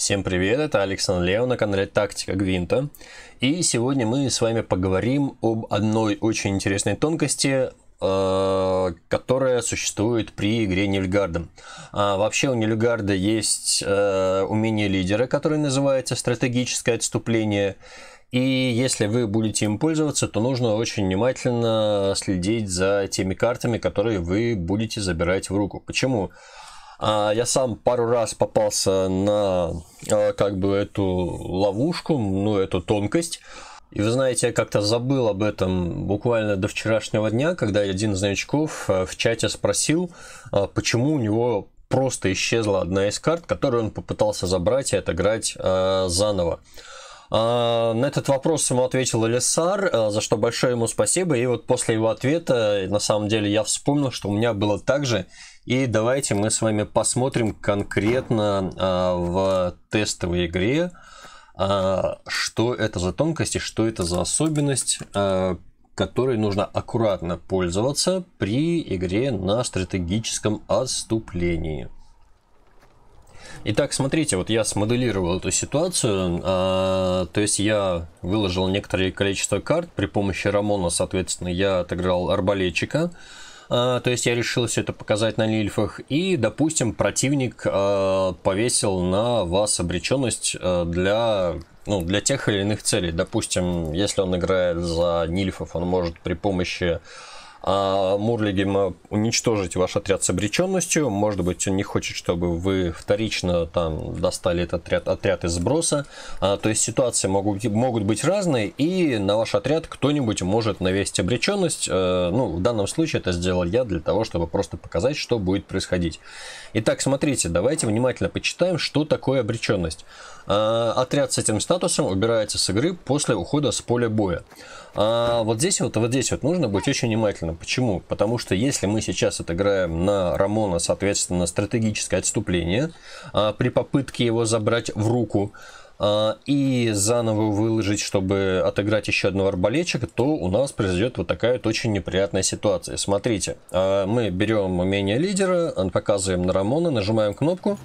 Всем привет, это Александр Лео на канале Тактика Гвинта. И сегодня мы с вами поговорим об одной очень интересной тонкости, э, которая существует при игре Нильгарда. А вообще у Нильгарда есть э, умение лидера, которое называется стратегическое отступление. И если вы будете им пользоваться, то нужно очень внимательно следить за теми картами, которые вы будете забирать в руку. Почему? А, я сам пару раз попался на а, как бы эту ловушку, ну, эту тонкость. И вы знаете, я как-то забыл об этом буквально до вчерашнего дня, когда один из новичков а, в чате спросил, почему у него просто исчезла одна из карт, которую он попытался забрать и отыграть заново. А, на этот вопрос ему ответил Элисар, а, за что большое ему спасибо. И вот после его ответа, на самом деле, я вспомнил, что у меня было так же. И давайте мы с вами посмотрим конкретно а, в тестовой игре, что это за тонкость и что это за особенность, которой нужно аккуратно пользоваться при игре на стратегическом отступлении. Итак, смотрите, вот я смоделировал эту ситуацию, а, то есть я выложил некоторое количество карт, при помощи Рамона, соответственно, я отыграл арбалетчика, а, то есть я решил все это показать на лильфах, и, допустим, противник а, повесил на вас обреченность а, для ну, для тех или иных целей. Допустим, если он играет за нильфов, он может при помощи а Мурлигем уничтожить ваш отряд с обреченностью. Может быть, он не хочет, чтобы вы вторично там достали этот отряд, отряд из сброса. А, то есть ситуации могут, могут быть разные, и на ваш отряд кто-нибудь может навесить обреченность. Э, ну, в данном случае это сделал я для того, чтобы просто показать, что будет происходить. Итак, смотрите, давайте внимательно почитаем, что такое обреченность. А, отряд с этим статусом убирается с игры после ухода с поля боя. А, вот здесь вот, вот здесь вот нужно быть очень внимательным правильно. Почему? Потому что если мы сейчас отыграем на Рамона, соответственно, стратегическое отступление, а, при попытке его забрать в руку, а, и заново выложить, чтобы отыграть еще одного арбалетчика, то у нас произойдет вот такая вот очень неприятная ситуация. Смотрите, а, мы берем умение лидера, показываем на Рамона, нажимаем кнопку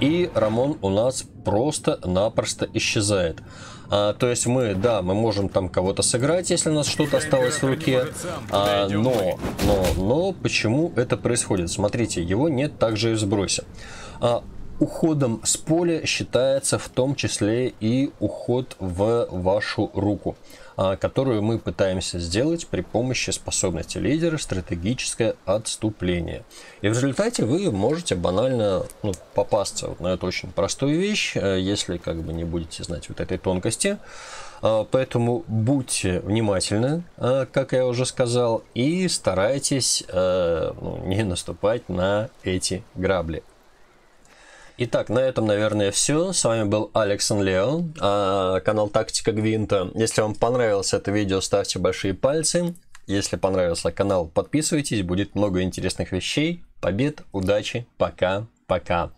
и Рамон у нас просто-напросто исчезает. А, то есть мы, да, мы можем там кого-то сыграть, если у нас что-то осталось в руке, а, но, но, но почему это происходит? Смотрите, его нет также и в сбросе. А, уходом с поля считается в том числе и уход в вашу руку, а, которую мы пытаемся сделать при помощи способности лидера стратегическое отступление. И в результате вы можете банально ну, попасться вот на эту очень простую вещь, э, если как бы не будете знать вот этой тонкости. А, поэтому будьте внимательны, а, как я уже сказал, и старайтесь э, ну, не наступать на эти грабли. Итак, на этом, наверное, все. С вами был Алекс Лео, а, канал Тактика Гвинта. Если вам понравилось это видео, ставьте большие пальцы. Если понравился канал, подписывайтесь. Будет много интересных вещей. Побед, удачи, пока, пока.